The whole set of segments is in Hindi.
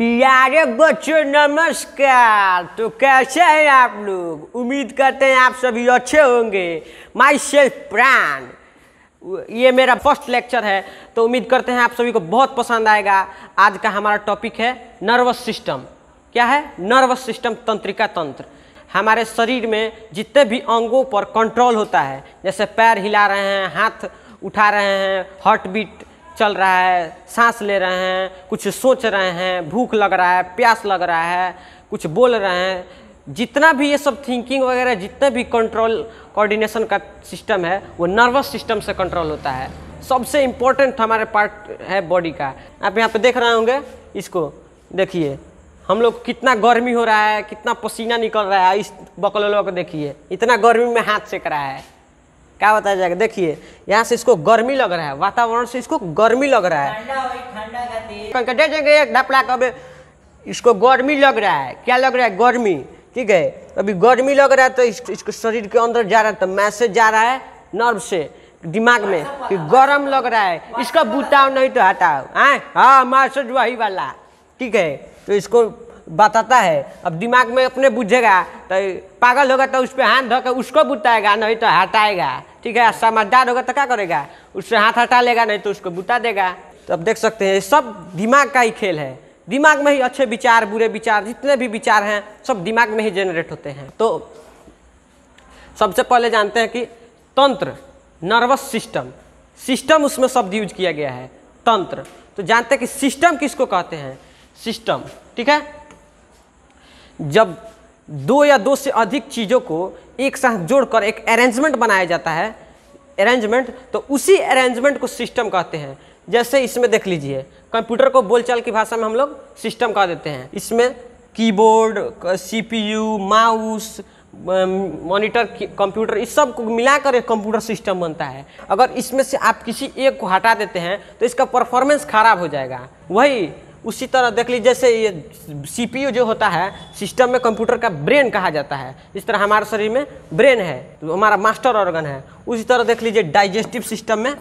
प्यारे बच्चों नमस्कार तो कैसे हैं आप लोग उम्मीद करते हैं आप सभी अच्छे होंगे माई सेल्फ प्राण ये मेरा फर्स्ट लेक्चर है तो उम्मीद करते हैं आप सभी को बहुत पसंद आएगा आज का हमारा टॉपिक है नर्वस सिस्टम क्या है नर्वस सिस्टम तंत्रिका तंत्र हमारे शरीर में जितने भी अंगों पर कंट्रोल होता है जैसे पैर हिला रहे हैं हाथ उठा रहे हैं हार्ट बीट चल रहा है सांस ले रहे हैं कुछ सोच रहे हैं भूख लग रहा है प्यास लग रहा है कुछ बोल रहे हैं जितना भी ये सब थिंकिंग वगैरह जितना भी कंट्रोल कोऑर्डिनेशन का सिस्टम है वो नर्वस सिस्टम से कंट्रोल होता है सबसे इम्पोर्टेंट हमारे पार्ट है बॉडी का आप यहाँ पे देख रहे होंगे इसको देखिए हम लोग कितना गर्मी हो रहा है कितना पसीना निकल रहा है इस बकलोलों को देखिए इतना गर्मी में हाथ सेक रहा है क्या बताया जाएगा देखिए यहाँ से इसको गर्मी लग रहा है वातावरण से इसको गर्मी लग रहा है दे देंगे एक ढपड़ा कब इसको गर्मी लग रहा है क्या लग रहा है गर्मी ठीक है अभी गर्मी लग रहा है तो इसको शरीर के अंदर जा रहा है तो मैसेज जा रहा है नर्व से दिमाग में कि गर्म लग रहा है इसका बुताओ नहीं तो हटाओ आए हाँ मैसेज वही वाला ठीक है तो इसको बताता है अब दिमाग में अपने बुझेगा तो पागल होगा तो उस पर हाथ धो उसको बुताएगा नहीं तो हटाएगा ठीक है समझदार होगा तो क्या करेगा उससे हाथ हटा लेगा नहीं तो उसको बुता देगा तो अब देख सकते हैं सब दिमाग का ही खेल है दिमाग में ही अच्छे विचार बुरे विचार जितने भी विचार हैं सब दिमाग में ही जनरेट होते हैं तो सबसे पहले जानते हैं कि तंत्र नर्वस सिस्टम सिस्टम उसमें शब्द यूज किया गया है तंत्र तो जानते हैं कि सिस्टम किसको कहते हैं सिस्टम ठीक है जब दो या दो से अधिक चीज़ों को एक साथ जोड़कर एक अरेंजमेंट बनाया जाता है अरेंजमेंट तो उसी अरेंजमेंट को सिस्टम कहते हैं जैसे इसमें देख लीजिए कंप्यूटर को बोलचाल की भाषा में हम लोग सिस्टम कह देते हैं इसमें keyboard CPU mouse monitor computer इस सब को मिलाकर एक कंप्यूटर सिस्टम बनता है अगर इसमें से आप किसी एक को हटा देते हैं तो इसका परफॉर्मेंस खराब हो जाएगा वही उसी तरह देख लीजिए जैसे ये सीपीयू जो होता है सिस्टम में कंप्यूटर का ब्रेन कहा जाता है इस तरह हमारे शरीर में ब्रेन है तो हमारा मास्टर ऑर्गन है उसी तरह देख लीजिए डाइजेस्टिव सिस्टम में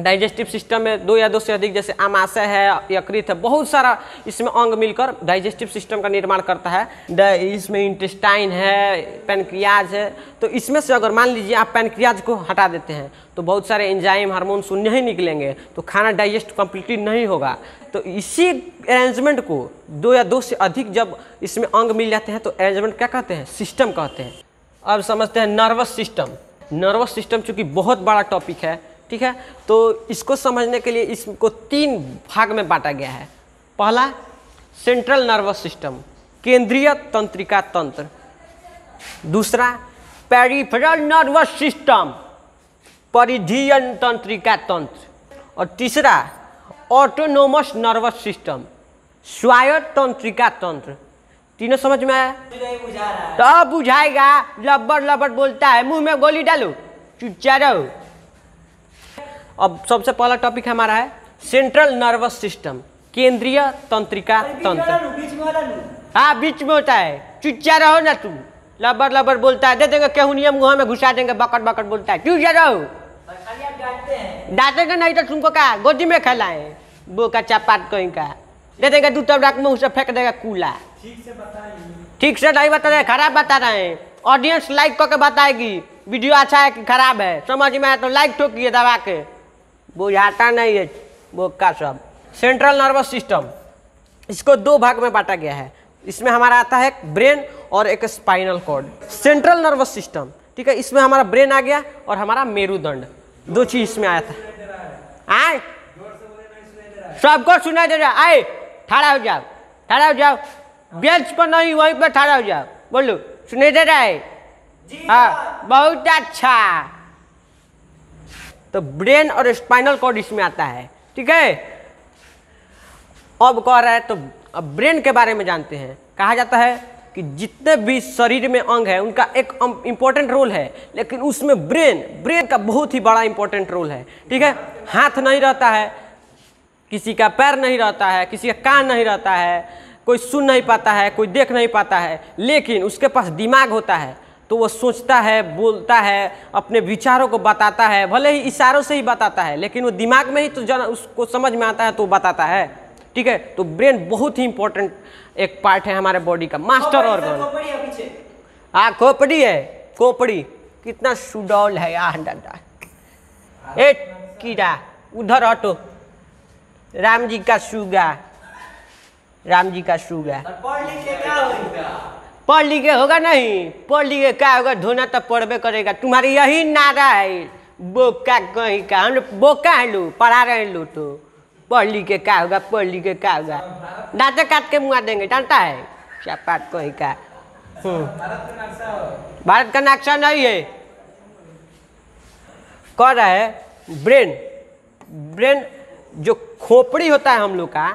डाइजेस्टिव सिस्टम में दो या दो से अधिक जैसे आमाशय है यकृत है बहुत सारा इसमें अंग मिलकर डाइजेस्टिव सिस्टम का निर्माण करता है इसमें इंटेस्टाइन है पेनक्रियाज है तो इसमें से अगर मान लीजिए आप पेनक्रियाज को हटा देते हैं तो बहुत सारे एंजाइम हार्मोन शून्य ही निकलेंगे तो खाना डाइजेस्ट कम्प्लीटली नहीं होगा तो इसी अरेंजमेंट को दो या दो से अधिक जब इसमें अंग मिल जाते हैं तो अरेंजमेंट क्या कहते हैं सिस्टम कहते हैं अब समझते हैं नर्वस सिस्टम नर्वस सिस्टम चूँकि बहुत बड़ा टॉपिक है ठीक है तो इसको समझने के लिए इसको तीन भाग में बांटा गया है पहला सेंट्रल नर्वस सिस्टम केंद्रीय तंत्रिका तंत्र दूसरा पेरिफेरल नर्वस सिस्टम परिधीय तंत्रिका तंत्र और तीसरा ऑटोनोमस नर्वस सिस्टम स्वायत्त तंत्रिका तंत्र तीनों समझ में आया तो बुझाएगा लबड़ लबड़ बोलता है मुंह में गोली डालो चुपचा रहो अब सबसे पहला टॉपिक हमारा है सेंट्रल नर्वस सिस्टम केंद्रीय तंत्रिका तंत्र हाँ बीच में होता है चुच्चा रहो ना तू लबर लबर बोलता है दे देंगे केहू नियम मुँह में घुसा देंगे बकट बकट बोलता है चुच्चा रहो डांटेंगे नहीं तो तुमको कहा गोदी में खेलाए बो का चापात कहीं का दे देंगे दू तब रात में उसे फेंक देगा कूला ठीक से नहीं बता रहे खराब बता रहे हैं ऑडियंस लाइक करके बताएगी वीडियो अच्छा है कि खराब है समझ में आया तो लाइक ठोकिए दबा के बुझाता नहीं है भोग का सब सेंट्रल नर्वस सिस्टम इसको दो भाग में बांटा गया है इसमें हमारा आता है ब्रेन और एक spinal cord central nervous system ठीक है इसमें हमारा ब्रेन आ गया और हमारा मेरुदंड दो चीज इसमें आया था आए सबको सुना दे रहा आए ठाड़ा हो जाओ ठाड़ा हो जाओ बेंच पर नहीं वहीं पर ठाड़ा हो जाओ बोलो सुने दे रहा है हाँ, हाँ बहुत अच्छा तो ब्रेन और स्पाइनल कॉर्ड इसमें आता है ठीक है अब कह रहा है तो अब ब्रेन के बारे में जानते हैं कहा जाता है कि जितने भी शरीर में अंग है उनका एक इम्पोर्टेंट रोल है लेकिन उसमें ब्रेन ब्रेन का बहुत ही बड़ा इम्पोर्टेंट रोल है ठीक है हाथ नहीं रहता है किसी का पैर नहीं रहता है किसी का कान नहीं रहता है कोई सुन नहीं पाता है कोई देख नहीं पाता है लेकिन उसके पास दिमाग होता है तो वह सोचता है बोलता है अपने विचारों को बताता है भले ही इशारों से ही बताता है लेकिन वो दिमाग में ही तो जन उसको समझ में आता है तो बताता है ठीक है तो ब्रेन बहुत ही इंपॉर्टेंट एक पार्ट है हमारे बॉडी का मास्टर ऑर्गन हाँ खोपड़ी है खोपड़ी कितना सुडौल है यार डाटा ए कीड़ा उधर हटो राम जी का सुगा राम जी का सुगा पढ़ लिखे होगा नहीं पढ़ लिखे क्या होगा धोना तो पढ़बे करेगा तुम्हारी यही नारा है बोका कहीं का हम बोका है लो पढ़ा रहे हैं लो तो पढ़ लिखे क्या होगा पढ़ लिखे क्या होगा दाँते काट के मुआ देंगे जानता है क्या पाठ कहीं का तो भारत का नक्शा नहीं है कह रहा है ब्रेन ब्रेन जो खोपड़ी होता है हम लोग का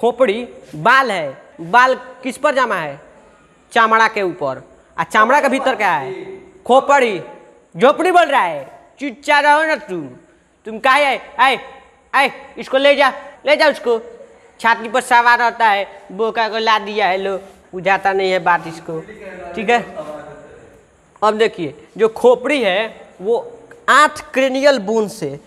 खोपड़ी बाल है बाल किस पर जमा है चामड़ा के ऊपर आ चामड़ा के भीतर क्या है खोपड़ी झोपड़ी बोल रहा है चुच्चा रहो ना तुम तुम कहा है आए आए इसको ले जा ले जा उसको छाती पर सवार रहता है बोका को ला दिया है लो बुझाता नहीं है बात इसको ठीक है अब देखिए जो खोपड़ी है वो आठ क्रेनियल बोन से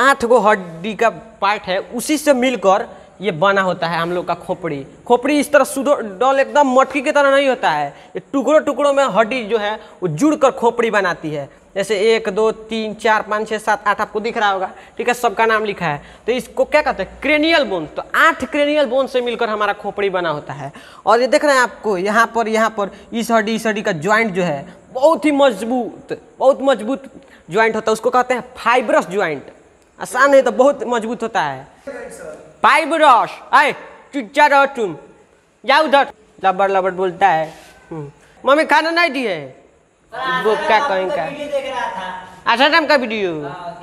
आठ गो हड्डी का पार्ट है उसी से मिलकर ये बना होता है हम लोग का खोपड़ी खोपड़ी इस तरह सुडो डॉल एकदम मटकी की तरह नहीं होता है ये टुकड़ों टुकड़ों में हड्डी जो है वो जुड़ कर खोपड़ी बनाती है जैसे एक दो तीन चार पाँच छः सात आठ आपको दिख रहा होगा ठीक है सबका नाम लिखा है तो इसको क्या कहते हैं क्रेनियल बोन तो आठ क्रेनियल बोन से मिलकर हमारा खोपड़ी बना होता है और ये देख रहे हैं आपको यहाँ पर यहाँ पर इस हड्डी इस हड्डी का ज्वाइंट जो है बहुत ही मजबूत बहुत मजबूत ज्वाइंट होता है उसको कहते हैं फाइब्रस ज्वाइंट आसान है तो बहुत मजबूत होता है भाई ब्रश आए चुच्चा रहो तुम जाओ उधर लबड़ लबड़ बोलता है हम्म। मम्मी खाना नहीं दिए वो क्या तो कहीं का अच्छा आसाराम का वीडियो हाँ,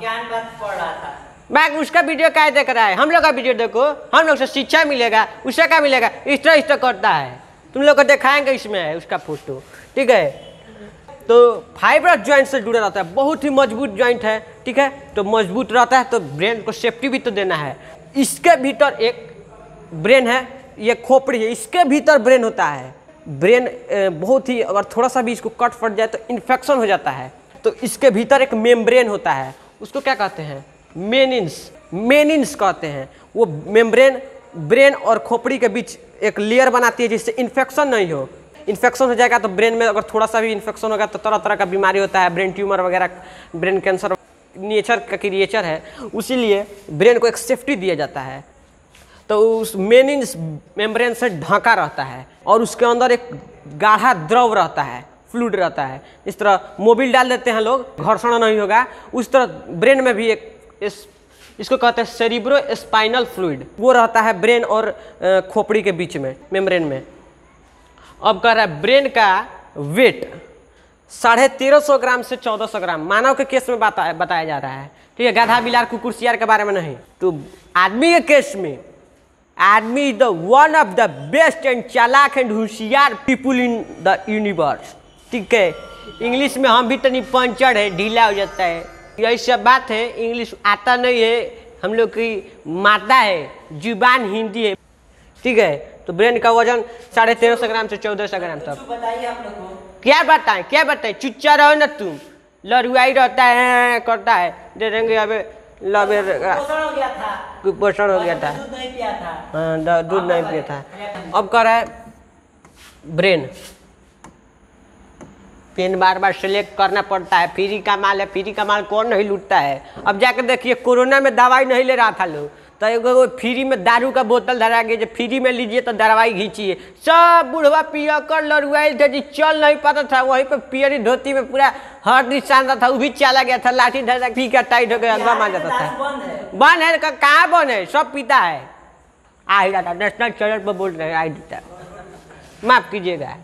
बैग उसका वीडियो क्या देख रहा है हम लोग का वीडियो देखो हम लोग से शिक्षा मिलेगा उससे क्या मिलेगा इस तरह इस तरह करता है तुम लोग को दिखाएंगे इसमें है उसका फोटो ठीक है तो फाइबर ज्वाइंट से जुड़ा रहता है बहुत ही मजबूत ज्वाइंट है ठीक है तो मजबूत रहता है तो ब्रेन को सेफ्टी भी तो देना है इसके भीतर एक ब्रेन है ये खोपड़ी है इसके भीतर ब्रेन होता है ब्रेन बहुत ही अगर थोड़ा सा भी इसको कट फट जाए तो इन्फेक्शन हो जाता है तो इसके भीतर एक मेम्ब्रेन होता है उसको क्या कहते हैं मेनिन्स मेनिन्स कहते हैं वो मेम्ब्रेन ब्रेन और खोपड़ी के बीच एक लेयर बनाती है जिससे इन्फेक्शन नहीं हो इन्फेक्शन हो जाएगा तो ब्रेन में अगर थोड़ा सा भी इन्फेक्शन होगा तो तरह तरह का बीमारी होता है ब्रेन ट्यूमर वगैरह ब्रेन कैंसर नेचर का क्रिएचर है उसीलिए ब्रेन को एक सेफ्टी दिया जाता है तो उस इंस मेम्ब्रेन से ढांका रहता है और उसके अंदर एक गाढ़ा द्रव रहता है फ्लूड रहता है इस तरह मोबिल डाल देते हैं लोग घर्षण नहीं होगा उस तरह ब्रेन में भी एक इस इसको कहते हैं सेरिब्रो स्पाइनल फ्लूड वो रहता है ब्रेन और खोपड़ी के बीच में मेम्ब्रेन में अब कह रहा है ब्रेन का वेट साढ़े तेरह सौ ग्राम से चौदह सौ ग्राम मानव के केस में बता, बताया जा रहा है ठीक है गधा बिलार कुकुर सियार के बारे में नहीं तो आदमी के केस में आदमी is the one of the best and चालाक एंड होशियार पीपुल इन द यूनिवर्स ठीक है इंग्लिश में हम भी तनी पंचर है ढीला हो जाता है यही सब बात है इंग्लिश आता नहीं है हम लोग की माता है जुबान हिंदी है ठीक है तो ब्रेन का वजन साढ़े तेरह सौ ग्राम से चौदह सौ ग्राम तक तो बताइए आप लोगों को क्या बताएं क्या बताएं चुच्चा रहो ना तुम लड़ुआई रहता है हाँ, करता है दे देंगे अब लबे कुपोषण हो गया था हाँ दूध नहीं पिया था हाँ, अब कर है ब्रेन पेन बार बार सेलेक्ट करना पड़ता है फ्री का माल है फ्री का माल कौन नहीं लूटता है अब जाकर देखिए कोरोना में दवाई नहीं ले रहा था लोग तो एगो फ्री में दारू का बोतल धरा गई जो फ्री में लीजिए तो दरवाई घींचिए सब बुढ़वा पिया कर लड़ुआई थे जी चल नहीं पाता था वहीं पर पियरी धोती में पूरा हर निशान था वो भी चला गया था लाठी धरा पी का टाइट हो गया मान जाता था बन है कहाँ बन है सब पीता है आ ही जाता नेशनल चैनल पर बोल रहे आई डी माफ़ कीजिएगा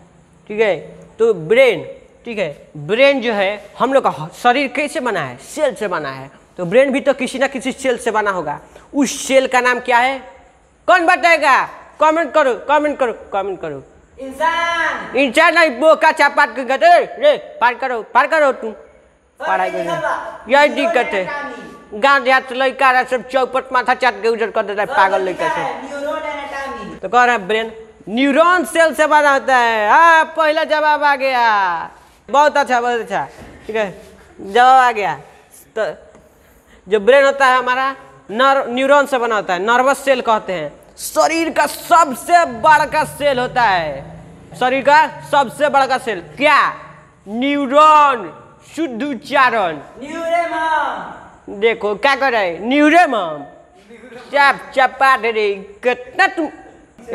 ठीक है तो ब्रेन ठीक है ब्रेन जो है हम लोग का शरीर कैसे बना है सेल से बना है तो ब्रेन भी तो किसी ना किसी सेल से बना होगा उस सेल का नाम क्या है कौन बताएगा कमेंट करो कमेंट करो कमेंट करो इंसान इंसान नहीं बोका चापाट के रे पार करो पार करो तुम पढ़ाई यही दिक्कत है गाँव देहात लड़का रहा सब चौपट माथा चाट के उजर कर देता है पागल लड़का से तो कह रहे ब्रेन न्यूरॉन सेल से बना होता है हाँ पहला जवाब आ गया बहुत अच्छा बहुत अच्छा ठीक है जवाब आ गया तो जो ब्रेन होता है हमारा नर न्यूरॉन से बना होता है नर्वस सेल कहते हैं शरीर का सबसे बड़का सेल होता है शरीर का सबसे बड़का सेल क्या न्यूरॉन शुद्ध उच्चारण देखो क्या कर रहे न्यूरेम चप चपा दे रही कितना तुम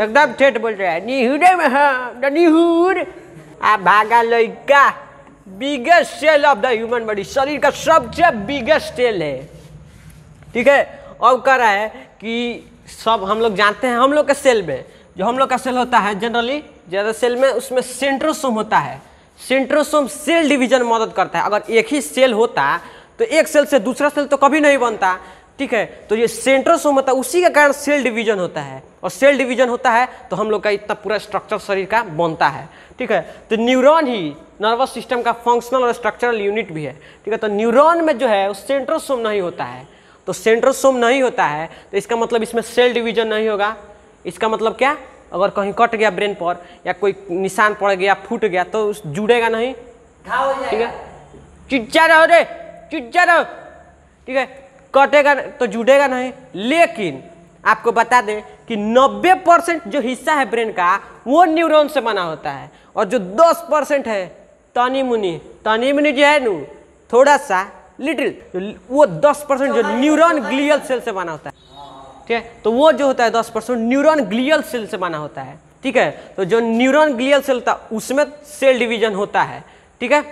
एकदम ठेठ बोल रहा है में आ भागा लड़का biggest cell of the human body शरीर का सबसे बिगेस्ट सेल है ठीक है और कह रहा है कि सब हम लोग जानते हैं हम लोग के सेल में जो हम लोग का सेल होता है जनरली ज़्यादा सेल में उसमें सेंट्रोसोम होता है सेंट्रोसोम सेल डिवीजन मदद करता है अगर एक ही सेल होता तो एक सेल से दूसरा सेल तो कभी नहीं बनता ठीक है तो ये सेंट्रोसोम होता है उसी के कारण सेल डिवीजन होता है और सेल डिवीजन होता है तो हम लोग का इतना पूरा स्ट्रक्चर शरीर का बनता है ठीक है तो न्यूरॉन ही नर्वस सिस्टम का फंक्शनल और स्ट्रक्चरल यूनिट भी है ठीक है तो न्यूरॉन में जो है वो सेंट्रोसोम नहीं होता है तो सेंट्रोसोम नहीं होता है तो इसका मतलब इसमें सेल डिवीजन नहीं होगा इसका मतलब क्या अगर कहीं कट गया ब्रेन पर या कोई निशान पड़ गया फूट गया तो उस जुड़ेगा नहीं ठीक है चिज्जा रहो रे चिज्जा रहो ठीक है कटेगा तो जुड़ेगा नहीं लेकिन आपको बता दें कि 90 परसेंट जो हिस्सा है ब्रेन का वो न्यूरॉन से बना होता है और जो 10 परसेंट है तनी मुनी तनी मुनी जो है नू थोड़ा सा लिटिल वो दस परसेंट जो न्यूरॉन ग्लियल सेल से बना होता है ठीक है तो वो जो होता है दस परसेंट न्यूरॉन ग्लियल सेल से बना होता है ठीक है तो जो न्यूरॉन ग्लियल सेल था उसमें सेल डिवीजन होता है ठीक है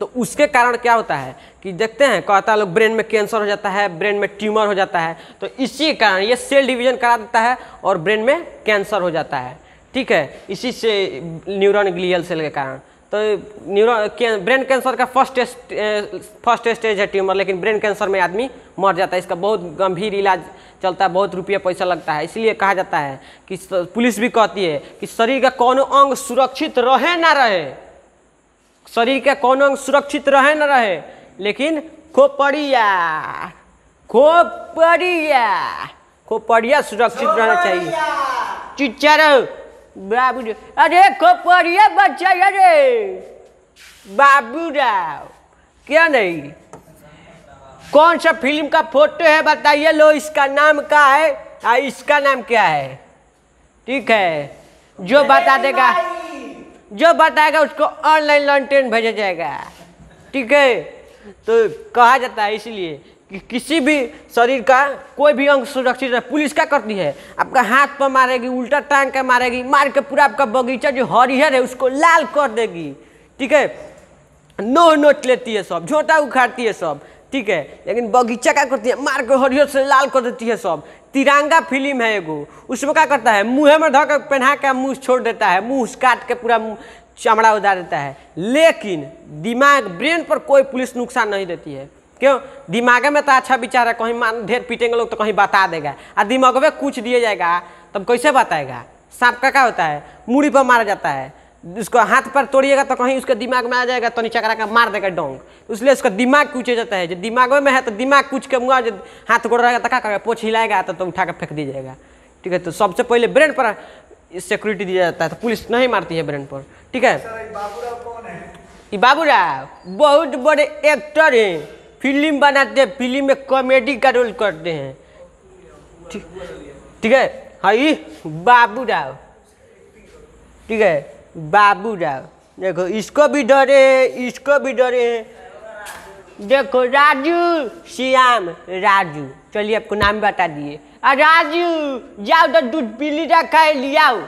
तो उसके कारण क्या होता है कि देखते हैं कहता है लोग ब्रेन में कैंसर हो जाता है ब्रेन में ट्यूमर हो जाता है तो इसी कारण ये सेल डिवीजन करा देता है और ब्रेन में कैंसर हो जाता है ठीक है इसी से न्यूरॉन ग्लियल सेल के कारण तो न्यूरो ब्रेन कैंसर का फर्स्ट फर्स्ट स्टेज है ट्यूमर लेकिन ब्रेन कैंसर में आदमी मर जाता है इसका बहुत गंभीर इलाज चलता है बहुत रुपया पैसा लगता है इसलिए कहा जाता है कि पुलिस भी कहती है कि शरीर का कौन अंग सुरक्षित रहे ना रहे शरीर का कौन अंग सुरक्षित रहे ना रहे लेकिन खोपड़िया खोपड़िया खोपड़िया सुरक्षित रहना चाहिए चिच्चर बाबू अरे कपड़िया बच्चा अरे बाबू राव क्या नहीं कौन सा फिल्म का फोटो है बताइए लो इसका नाम क्या है आ, हाँ, इसका नाम क्या है ठीक है जो बता देगा जो बताएगा उसको ऑनलाइन लॉन्टेन भेजा जाएगा ठीक है तो कहा जाता है इसलिए कि किसी भी शरीर का कोई भी अंग सुरक्षित रहे पुलिस क्या करती है आपका हाथ पर मारेगी उल्टा टांग के मारेगी मार के पूरा आपका बगीचा जो हरिहर है उसको लाल कर देगी ठीक है नो नोट लेती है सब झोटा उखाड़ती है सब ठीक है लेकिन बगीचा क्या करती है मार के हरियर से लाल कर देती है सब तिरंगा फिल्म है एगो उसमें क्या करता है मुँह में धो कर पहना के मुँह छोड़ देता है मुँह काट के पूरा चमड़ा उतार देता है लेकिन दिमाग ब्रेन पर कोई पुलिस नुकसान नहीं देती है क्यों दिमाग में तो अच्छा विचार है कहीं मान ढेर पीटेंगे लोग तो कहीं बता देगा और में कुछ दिए जाएगा तब कैसे बताएगा सांप का क्या होता है मुड़ी पर मारा जाता है उसको हाथ पर तोड़िएगा तो कहीं उसके दिमाग में आ जाएगा तो नीचे करा का मार देगा डोंग इसलिए उसका दिमाग कूचे जाता है जो दिमाग में है तो दिमाग कूच के मुँह जो हाथ गोड़ रहेगा तो क्या करेगा पोछ हिलाएगा तो, तो उठा कर फेंक दिया जाएगा ठीक है तो सबसे पहले ब्रेन पर सिक्योरिटी दिया जाता है तो पुलिस नहीं मारती है ब्रेन पर ठीक है ये बाबूराव बहुत बड़े एक्टर हैं फिल्म बनाते हैं फिल्म में कॉमेडी का रोल करते हैं ठीक है हाई बाबू राव ठीक है हाँ बाबू राव देखो इसको भी डरे है इसको भी डरे है देखो राजू श्याम राजू चलिए आपको नाम बता दिए राजू जाओ तो दूध पीली रखा है लियाओ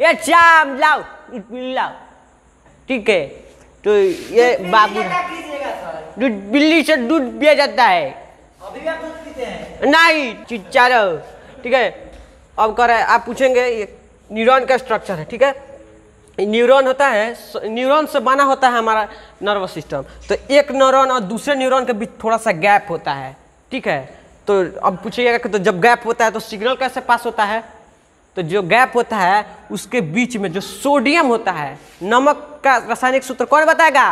ये श्याम लाओ दूध पीली लाओ ठीक है तो ये बाबू दूध बिल्ली से दूध पिया जाता है अभी भी आप दूध पीते हैं नहीं चिच्चा रहो ठीक है अब कर आप पूछेंगे ये न्यूरॉन का स्ट्रक्चर है ठीक है न्यूरॉन होता है न्यूरॉन से बना होता है हमारा नर्वस सिस्टम तो एक न्यूरॉन और दूसरे न्यूरॉन के बीच थोड़ा सा गैप होता है ठीक है तो अब पूछिएगा कि तो जब गैप होता है तो सिग्नल कैसे पास होता है तो जो गैप होता है उसके बीच में जो सोडियम होता है नमक का रासायनिक सूत्र कौन बताएगा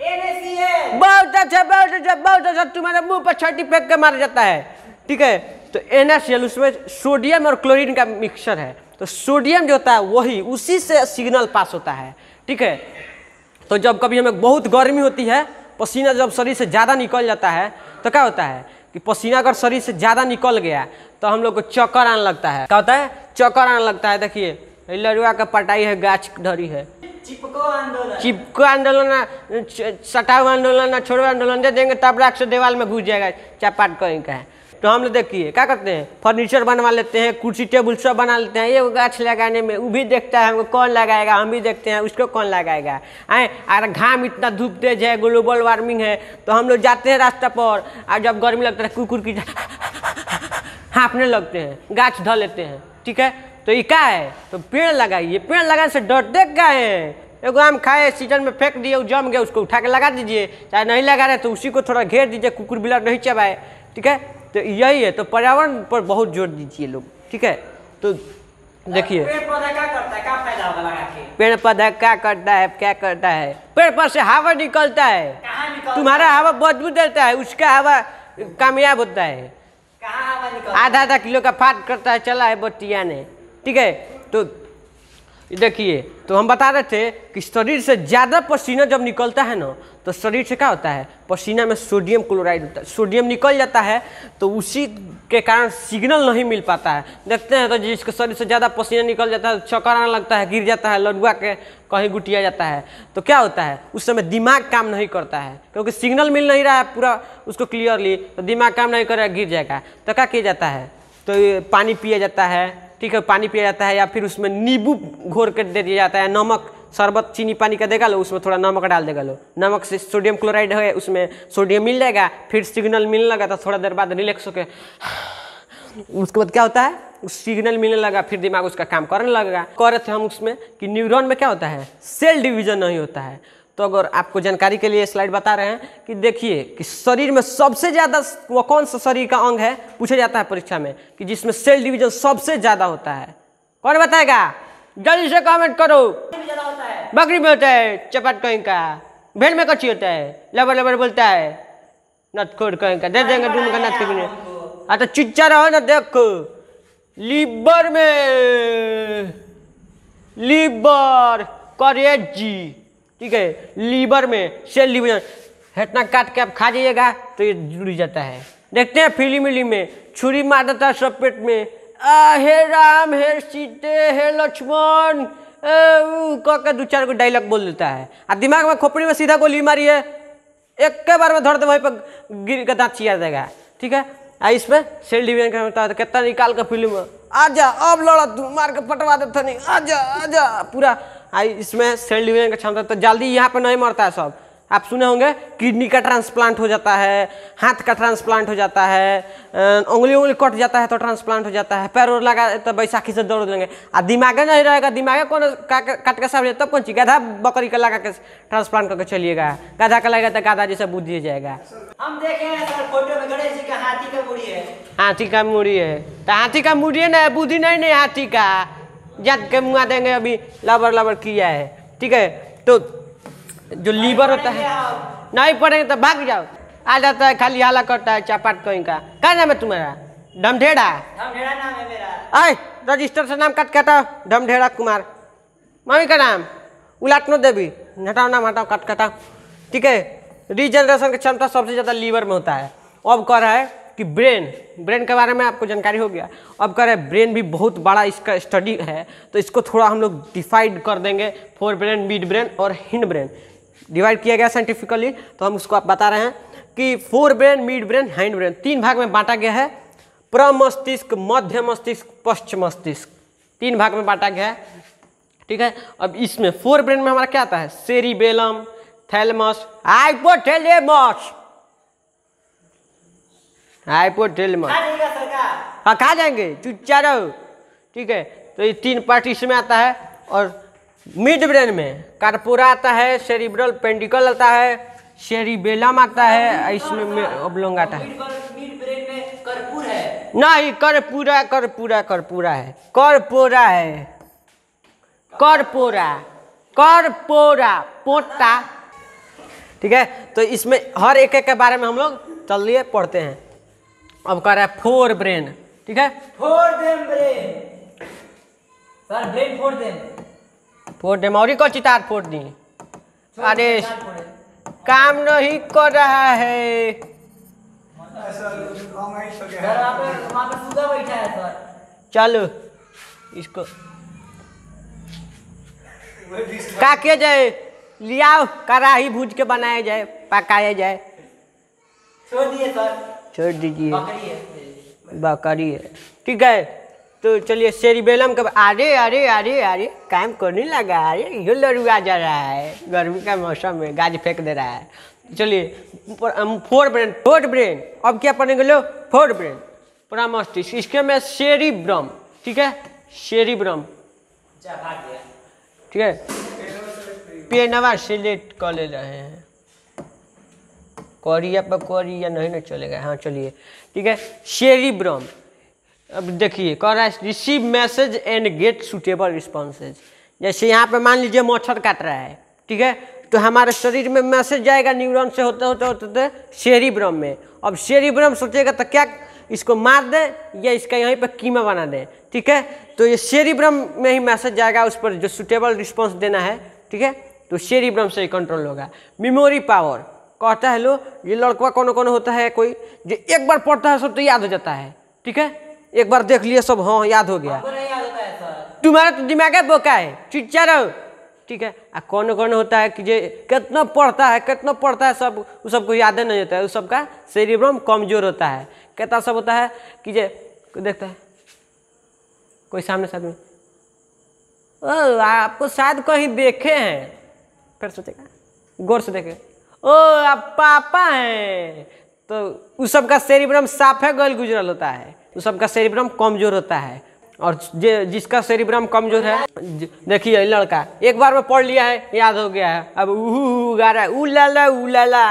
बहुत अच्छा बहुत अच्छा बहुत अच्छा तुम्हारे मुंह पर छठी फेंक के मारा जाता है ठीक है तो एन उसमें सोडियम और क्लोरीन का मिक्सचर है तो सोडियम जो होता है वही उसी से सिग्नल पास होता है ठीक है तो जब कभी हमें बहुत गर्मी होती है पसीना जब शरीर से ज़्यादा निकल जाता है तो क्या होता है कि पसीना अगर शरीर से ज़्यादा निकल गया तो हम लोग को चक्कर आने लगता है क्या होता है चक्कर आने लगता है देखिए लड़ुआ का पटाई है गाछ धरी है चिपको आंदोलन चिपको आंदोलन सटाऊ आंदोलन छोड़ो आंदोलन दे देंगे तब राख से देवाल में घुस जाएगा चापाट कहीं का है तो हम लोग देखिए क्या करते हैं फर्नीचर बनवा लेते हैं कुर्सी टेबुल सब बना लेते हैं ये गाछ लगाने में वो भी देखता है हमको कौन लगाएगा हम भी देखते हैं उसको कौन लगाएगा आए अगर घाम इतना धूप तेज है ग्लोबल वार्मिंग है तो हम लोग जाते हैं रास्ता पर और जब गर्मी लगता है कुकुर की हाँफने लगते हैं गाछ धो लेते हैं ठीक है तो ये क्या है तो पेड़ लगाइए पेड़ लगाने से डर देख गए एगो आम खाए सीजन में फेंक दिए जम गए उसको उठा के लगा दीजिए चाहे नहीं लगा रहे तो उसी को थोड़ा घेर दीजिए कुकुर बिलर नहीं चबाए ठीक है तो यही है तो पर्यावरण पर बहुत जोर दीजिए लोग ठीक है तो देखिए पेड़ पौधा क्या करता है क्या फायदा पेड़ पौधा क्या करता है क्या करता है पेड़ पर से हवा निकलता है निकलता तुम्हारा हवा बदबू देता है उसका हवा कामयाब होता है आधा आधा किलो का फाट करता है चला है बत्तिया ने ठीक है तो देखिए तो हम बता रहे थे कि शरीर से ज़्यादा पसीना जब निकलता है ना तो शरीर से क्या होता है पसीना में सोडियम क्लोराइड होता है सोडियम निकल जाता है तो उसी के कारण सिग्नल नहीं मिल पाता है देखते हैं तो जिसके शरीर से ज़्यादा पसीना निकल जाता है तो चक्कर आने लगता है गिर जाता है लड़ुआ के कहीं गुटिया जाता है तो क्या होता है उस समय दिमाग काम नहीं करता है क्योंकि सिग्नल मिल नहीं रहा है पूरा उसको क्लियरली तो दिमाग काम नहीं कर रहा गिर जाएगा तो क्या किया जाता है तो पानी पिया जाता है ठीक है पानी पिया जाता है या फिर उसमें नींबू घोर कर दे दिया जाता है नमक शरबत चीनी पानी का देगा लो उसमें थोड़ा नमक डाल देगा लो नमक से सोडियम क्लोराइड है उसमें सोडियम मिल जाएगा फिर सिग्नल मिलने लगा तो थोड़ा देर बाद रिलैक्स होकर उसके बाद क्या होता है सिग्नल मिलने लगा फिर दिमाग उसका काम करने लगेगा कह रहे थे हम उसमें कि न्यूरॉन में क्या होता है सेल डिवीजन नहीं होता है तो अगर आपको जानकारी के लिए स्लाइड बता रहे हैं कि देखिए कि शरीर में सबसे ज़्यादा वो कौन सा शरीर का अंग है पूछा जाता है परीक्षा में कि जिसमें सेल डिवीजन सबसे ज़्यादा होता है कौन बताएगा जल्दी से कमेंट करो बकरी में होता है चपट कहीं का भेड़ में कच्ची होता है लबर लबर बोलता है नथखोड़ कहीं का दे देंगे डूम का नथ में हाँ तो चिच्चा रहो ना देखो लीबर में लीवर करेजी ठीक है लीवर में सेल लीवर इतना काट के आप खा जाइएगा तो ये जुड़ जाता है देखते हैं फिली मिली में छुरी मार देता है सब पेट में आ, हे राम हे सीते हे लक्ष्मण कह के दो चार को डायलॉग बोल देता है आ दिमाग में खोपड़ी में सीधा गोली मारी है एक के बार में धर दे वहीं पर गिर के दाँत छिया देगा ठीक है आ इस पर सेल डिवीजन का होता है कितना निकाल कर फिल्म आ जा अब लड़ा तू मार के पटवा देते नहीं आ जा पूरा आई इसमें सेल डिवीजन का क्षमता तो जल्दी यहाँ पर नहीं मरता है सब आप सुने होंगे किडनी का ट्रांसप्लांट हो जाता है हाथ का ट्रांसप्लांट हो जाता है अं, उंगली उंगली कट जाता है तो ट्रांसप्लांट हो जाता है पैर और लगा तो बैसाखी से दौड़ देंगे आ दिमागे नहीं रहेगा दिमागे कौन काट के सामने तब कौन चीज गधा बकरी का लगा के ट्रांसप्लांट करके चलिएगा गधा का लगेगा तो गधा जैसे बुद्धि जाएगा हम देखे जी हाथी का मूड़ी है हाथी का मूढ़ी है तो हाथी का मूड़ी है ना बुद्धि नहीं हाथी का जद के मुँगा देंगे अभी लबर लबर किया है ठीक है तो जो लीवर होता है नहीं पड़ेंगे तो भाग जाओ आ जाता है खाली हाला करता है चापाट कहीं का क्या नाम है तुम्हारा ढमढेड़ा आय रजिस्टर से नाम कट कटाओ ढमढेड़ा कुमार मम्मी का नाम उलाटनो देवी हटाओ नाम हटाओ कट कटाओ ठीक है रीजनरेशन की क्षमता सबसे ज़्यादा लीवर में होता है अब कह रहा है कि ब्रेन ब्रेन के बारे में आपको जानकारी हो गया अब कह रहे ब्रेन भी बहुत बड़ा इसका स्टडी है तो इसको थोड़ा हम लोग डिफाइड कर देंगे फोर ब्रेन मिड ब्रेन और हिंड ब्रेन डिवाइड किया गया साइंटिफिकली तो हम उसको आप बता रहे हैं कि fore brain mid brain hind brain तीन भाग में बांटा गया है प्रमस्तिष्क मध्य मस्तिष्क पश्चिम मस्तिष्क तीन भाग में बांटा गया है ठीक है अब इसमें फोर ब्रेन में हमारा क्या आता है सेरिबेलम थैलमस हाइपोथैलेमस हाईपोर्ट जेल में हाँ कहाँ जाएंगे चुच्चा रहो ठीक है तो ये तीन पार्ट इसमें आता है और मिड ब्रेन में कारपोरा आता है सेरिब्रल पेंडिकल आता है सेरिबेलम आता है इसमें ओबलोंग आता है नहीं कर्पूरा कर्पूरा करपूरा है कर्पोरा है करपोरा करपोरा पोटा ठीक है तो इसमें हर एक एक के बारे में हम लोग चल लिए पढ़ते हैं अब कह रहा है फोर ब्रेन ठीक है for them brain sir brain for them for them और कौन चितार फोड़ दी अरे काम नहीं कर रहा है चलो इसको का किया जाए लिया कड़ाही भूज के बनाया जाए पकाया जाए छोड़ दिए सर छोड़ दीजिए बकरी है ठीक है तो चलिए शेरी बेलम कब अरे अरे अरे अरे काम करने लगा अरे यो लड़ुआ जा रहा है गर्मी का मौसम में गाज फेंक दे रहा है चलिए फोर ब्रेन फोर ब्रेन अब क्या पढ़ेंगे लोग फोर ब्रेन पूरा मस्तिष्क इसके में शेरी ब्रम ठीक है शेरी ब्रम ठीक है पेनवा सिलेक्ट कर ले रहे हैं पर कोरिया नहीं ना चलेगा हाँ चलिए ठीक है शेरी ब्रम अब देखिए कह रहा है receive message and get suitable responses जैसे यहाँ पर मान लीजिए मच्छर काट रहा है ठीक है तो हमारे शरीर में मैसेज जाएगा न्यूरॉन से होते होते होते होते शेरी ब्रम में अब शेरी ब्रम सोचेगा तो क्या इसको मार दें या इसका यहीं पर कीमा बना दें ठीक है तो ये शेरी ब्रम में ही मैसेज जाएगा उस पर जो सुटेबल रिस्पॉन्स देना है ठीक है तो शेरी ब्रम से कंट्रोल होगा मेमोरी पावर कहता है लो ये लड़कवा कौन कौन होता है कोई जो एक बार पढ़ता है सब तो याद हो जाता है ठीक है एक बार देख लिए सब हाँ याद हो गया तुम्हारा तो दिमाग है बोका है चुच्चा रहो ठीक है आ कौन कौन होता है कि जे कितना पढ़ता है कितना पढ़ता है सब उस सबको याद नहीं होता है उस सबका सेरिब्रम कमजोर होता है कहता सब होता है कि जे देखता है कोई सामने साथ में ओ आपको शायद कहीं देखे हैं फिर सोचेगा गौर से देखेगा ओ आप पापा हैं तो उस सब का सेरिब्रम साफ है गल गुजरल होता है उस सब का सेरिब्रम कमजोर होता है और जे जिसका सेरिब्रम कमजोर है देखिए लड़का एक बार में पढ़ लिया है याद हो गया है अब ऊ गा रहा है ऊ ला ऊ लाला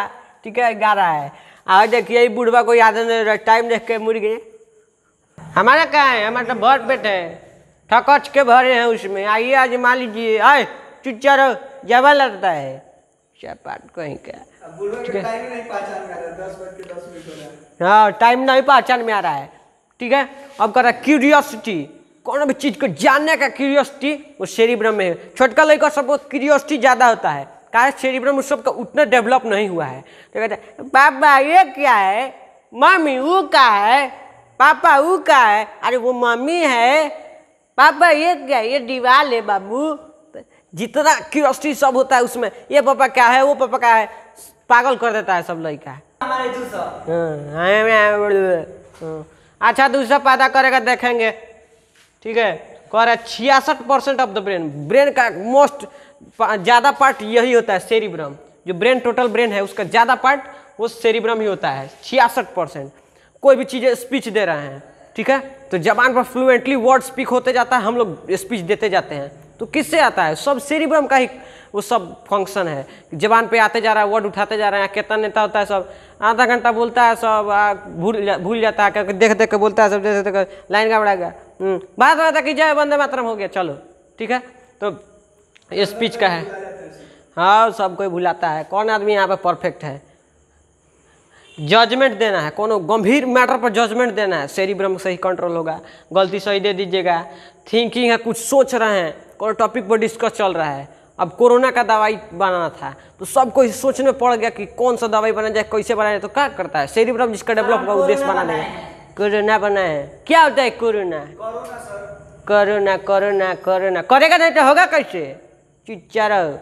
ठीक है गा रहा है आ देखिए बुढ़वा को याद नहीं टाइम देख के मुड़ गए हमारा कहाँ है हमारा तो भर पेट है थकच के भरे हैं उसमें आइए आज मान लीजिए आए चुच्चा रहो जवा लगता है चार कहीं का हाँ टाइम नहीं पहचान में आ रहा है ठीक है अब कह रहा है क्यूरियोसिटी कौन भी चीज़ को जानने का क्यूरियोसिटी वो सेरिब्रम में है छोटका लड़का सबको क्यूरियोसिटी ज़्यादा होता है कहा सेरिब्रम उस सबका उतना डेवलप नहीं हुआ है तो कहते हैं पापा ये क्या है मम्मी वो का है पापा वो का है अरे वो मम्मी है पापा ये क्या है ये दीवार है बाबू जितना क्यूरसिटी सब होता है उसमें ये पापा क्या है वो पापा क्या है पागल कर देता है सब लड़का हाँ, हाँ। अच्छा दूसरा पैदा करेगा देखेंगे ठीक है कह रहे छियासठ percent of the brain brain का मोस्ट ज़्यादा पार्ट यही होता है सेरिब्रम जो ब्रेन टोटल ब्रेन है उसका ज़्यादा पार्ट वो सेरिब्रम ही होता है छियासठ परसेंट कोई भी चीज़ें स्पीच दे रहे हैं ठीक है तो जबान पर फ्लुएंटली वर्ड स्पीक होते जाता है हम लोग स्पीच देते जाते हैं तो किससे आता है सब सेरिब्रम का ही वो सब फंक्शन है जबान पे आते जा रहा है वर्ड उठाते जा रहे हैं कितना नेता होता है सब आधा घंटा बोलता है सब भूल जा, भूल जाता है क्योंकि देख देख के बोलता है सब देख देख लाइन का बढ़ा गया भारत हम्म, है कि जय वंदे मातरम हो गया चलो ठीक है तो ये स्पीच का है हाँ सब कोई भुलाता है कौन आदमी यहाँ पर परफेक्ट है जजमेंट देना है कोनो गंभीर मैटर पर जजमेंट देना है सेरिब्रम सही कंट्रोल होगा गलती सही दे दीजिएगा थिंकिंग है कुछ सोच रहे हैं पर टॉपिक पर डिस्कस चल रहा है अब कोरोना का दवाई बनाना था तो सबको सोचने पड़ गया कि कौन सा दवाई बनाया जाए कैसे बनाया जाए तो क्या करता है ब्रम मतलब जिसका डेवलप होगा उद्देश्य बना देगा कोरोना बना है क्या होता है कोरोना कोरोना कोरोना कोरोना करेगा नहीं तो होगा कैसे चिच्चा रहो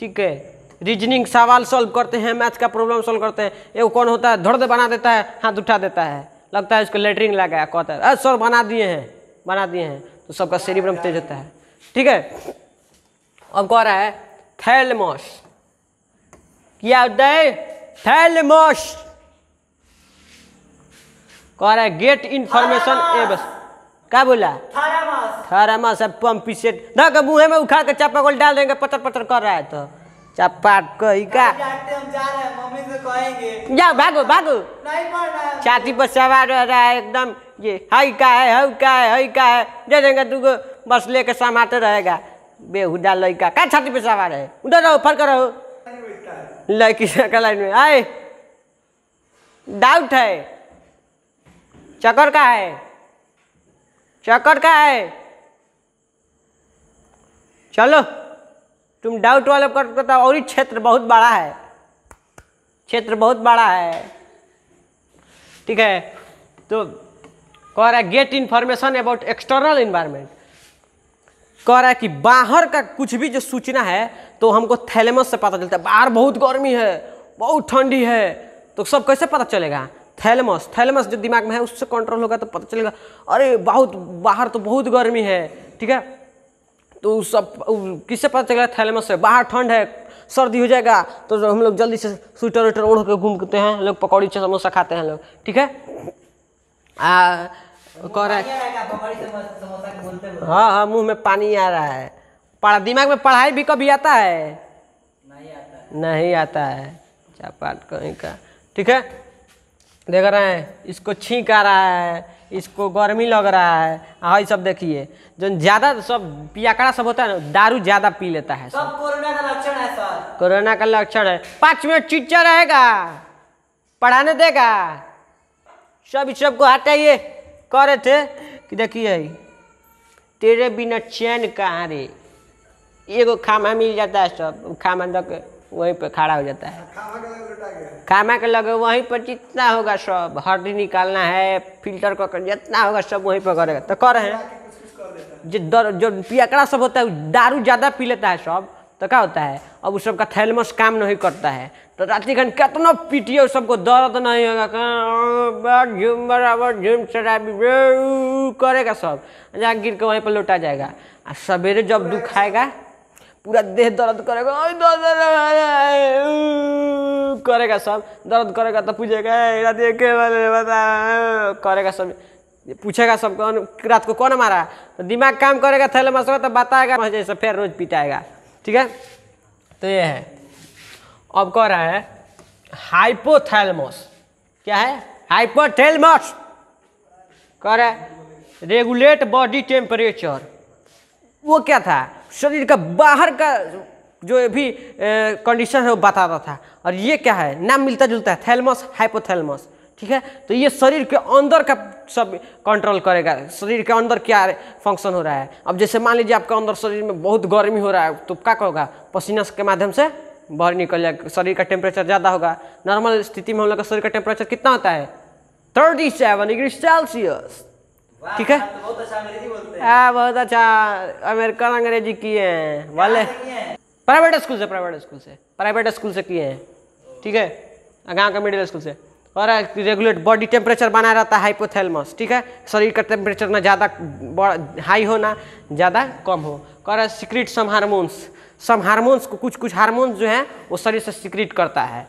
ठीक है रीजनिंग सवाल सॉल्व करते हैं मैथ का प्रॉब्लम सॉल्व करते हैं एगो कौन होता है धड़ बना देता है हाथ उठा देता है लगता है उसको लेटरिंग लगाया कहता है अरे सर बना दिए हैं बना दिए हैं तो सबका ब्रम मतलब तेज होता है ठीक है अब कह रहा है थैलमोस क्या होता है थैलमोस कह रहा है गेट इंफॉर्मेशन ए बस क्या बोला थरामा सब पंपी सेट ना के मुँहे में उखाड़ के चापा गोल डाल देंगे पत्थर पत्थर कर रहा है तो चापा कही का जाओ भागो भागो छाती पर सवार रह रहा है एकदम ये हई का है हई का है हई का है दे देंगे तुमको बस लेके समाते रहेगा बेहुदा लड़का का छाती पे सवार है उधर रहो फर करो लड़की से लाइन में आए डाउट है चक्कर का है चक्कर का है चलो तुम डाउट वाले कर बताओ और क्षेत्र बहुत बड़ा है क्षेत्र बहुत बड़ा है ठीक है तो कह रहा है get information about external environment कह रहा है कि बाहर का कुछ भी जो सूचना है तो हमको थैलेमस से पता चलता है बाहर बहुत गर्मी है बहुत ठंडी है तो सब कैसे पता चलेगा थैलमस थैलमस जो दिमाग में है उससे कंट्रोल होगा तो पता चलेगा अरे बहुत बाहर तो बहुत गर्मी है ठीक है तो सब किससे पता चलेगा थैलमस से बाहर ठंड है सर्दी हो जाएगा तो हम लोग जल्दी से स्वेटर वेटर ओढ़ के घूमते हैं लोग पकौड़ी समोसा खाते हैं लोग ठीक है आ, करेक्ट हाँ हाँ मुंह में पानी आ रहा है पढ़ा दिमाग में पढ़ाई भी कभी आता है नहीं आता है नहीं आता है चापाट कहीं का ठीक है देख रहे हैं इसको छींक आ रहा है इसको गर्मी लग रहा है हाँ सब देखिए जो ज़्यादा सब पियाकड़ा सब होता है ना दारू ज़्यादा पी लेता है सब कोरोना का लक्षण है सर कोरोना का लक्षण है पाँच मिनट चिच्चा रहेगा पढ़ाने देगा सब सबको हटाइए कह रहे थे कि देखिए तेरे बिना चैन कहाँ रे एगो खामा मिल जाता है सब खामा दक वहीं पर खड़ा हो जाता है खामा के लगे वहीं पर जितना होगा सब हड्डी निकालना है फिल्टर कर जितना होगा सब वहीं पर करेगा तो कर रहे हैं जो दर जो पियकड़ा सब होता है दारू ज़्यादा पी लेता है सब तो क्या होता है अब उस सबका थैलमस काम नहीं करता है तो रात्रि खंड कितना पीटिए उस सबको दर्द नहीं होगा हाँ, झूम बराबर झूम चढ़ा करेगा सब जहाँ गिर के वहीं पर लौटा जाएगा आ सवेरे जब दुख पूरा देह दर्द करेगा करेगा सब दर्द करेगा तो पूछेगा करेगा सब पूछेगा सब रात को कौन मारा तो दिमाग काम करेगा थैलमस तो बताएगा जैसे फिर रोज पिटाएगा ठीक है तो ये है अब कह रहा है हाइपोथैलमस क्या है हाइपोथैलमस कह रहा है रेगुलेट बॉडी टेम्परेचर वो क्या था शरीर का बाहर का जो भी कंडीशन है वो बताता था और ये क्या है नाम मिलता जुलता है थैलमस हाइपोथैलमस ठीक है तो ये शरीर के अंदर का सब कंट्रोल करेगा शरीर के अंदर क्या फंक्शन हो रहा है अब जैसे मान लीजिए आपके अंदर शरीर में बहुत गर्मी हो रहा है तो क्या होगा पसीना के माध्यम से बाहर निकल जाएगा शरीर का टेम्परेचर ज़्यादा होगा नॉर्मल स्थिति में हम लोग का शरीर का टेम्परेचर कितना होता है थर्टी सेवन डिग्री सेल्सियस ठीक है तो बहुत अच्छा हाँ, बहुत अच्छा अमेरिकन अंग्रेजी किए हैं वाले प्राइवेट स्कूल से प्राइवेट स्कूल से प्राइवेट स्कूल से किए हैं ठीक है गाँव का मिडिल स्कूल से और रेगुलेट बॉडी टेम्परेचर बना रहता है हाइपोथैलमस ठीक है शरीर का टेम्परेचर ना ज़्यादा हाई हो ना ज़्यादा कम हो कर secrete some hormones some hormones को कुछ कुछ हारमोन्स जो हैं वो शरीर से सिक्रिट करता है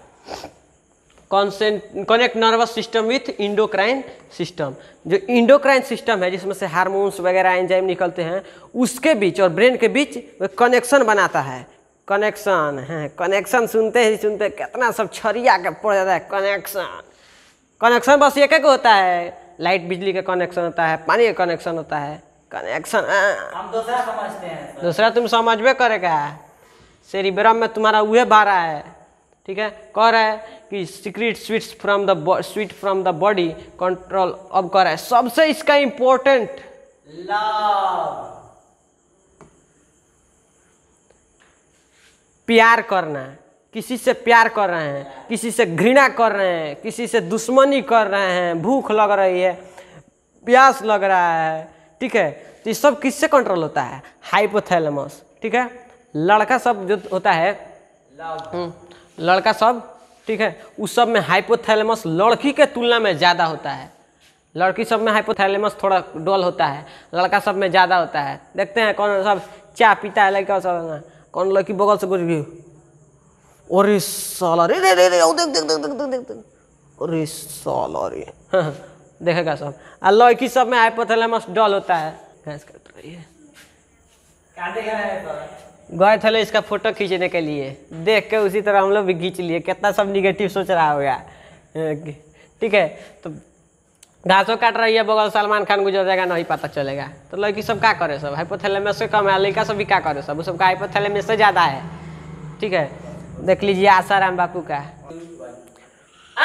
consent connect nervous system with endocrine system जो इंडोक्राइन सिस्टम है जिसमें से हारमोन्स वगैरह एंजाइम निकलते हैं उसके बीच और ब्रेन के बीच कनेक्शन बनाता है कनेक्शन है कनेक्शन सुनते ही सुनते कितना सब छरिया के पड़ जाता है कनेक्शन कनेक्शन बस एक एक होता है लाइट बिजली का कनेक्शन होता है पानी का कनेक्शन होता है कनेक्शन दूसरा समझते हैं दूसरा तुम समझबे करेगा ब्रह्म में तुम्हारा वह बारह है ठीक है कह रहा है कि secrete sweats from the sweat from the body control अब कर रहा है सबसे इसका इंपॉर्टेंट प्यार करना किसी से प्यार कर रहे हैं किसी से घृणा कर रहे हैं किसी से दुश्मनी कर रहे हैं भूख लग रही है प्यास लग रहा है ठीक है तो ये सब किससे कंट्रोल होता है हाइपोथैलेमस ठीक है लड़का सब जो होता है हम्म, लड़का सब ठीक है उस सब में हाइपोथैलेमस लड़की के तुलना में ज़्यादा होता है लड़की सब में हाइपोथैलेमस थोड़ा डल होता है लड़का सब में ज़्यादा होता है देखते हैं कौन सब चाय पीता है लड़का सब कौन लड़की बगल से कुछ भी अरे साला रे रे रे रे देख देख देख देख देख देख अरे साला रे देखेगा सब लड़की सब में हाइपोथैलेमस डल होता है गैस कट रही है गए थे इसका फोटो खींचने के लिए देख के उसी तरह हम लोग भी खींच लिए कितना सब निगेटिव सोच रहा हो गया ठीक है तो घासों काट रही है बगल सलमान खान गुजर जाएगा नहीं पता चलेगा तो लड़की सब क्या करे सब हाइपोथैलेमस से कम है लड़का सब भी क्या करे सब वो सबका हाइपोथैलेमस से ज़्यादा है ठीक है देख लीजिए आसाराम बापू का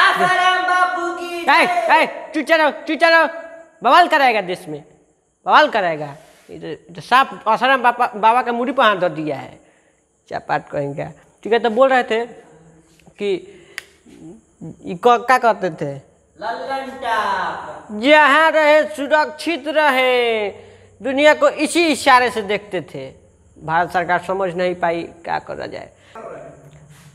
आसाराम बापू की ए, ए, चुचा रहो रहो बवाल कराएगा देश में बवाल कराएगा साफ आसाराम बापा बाबा का मुड़ी पर हाथ धो दिया है पाठ कहेंगे ठीक है तो बोल रहे थे कि क्या कहते थे जहाँ रहे सुरक्षित रहे दुनिया को इसी इशारे से देखते थे भारत सरकार समझ नहीं पाई क्या करा जाए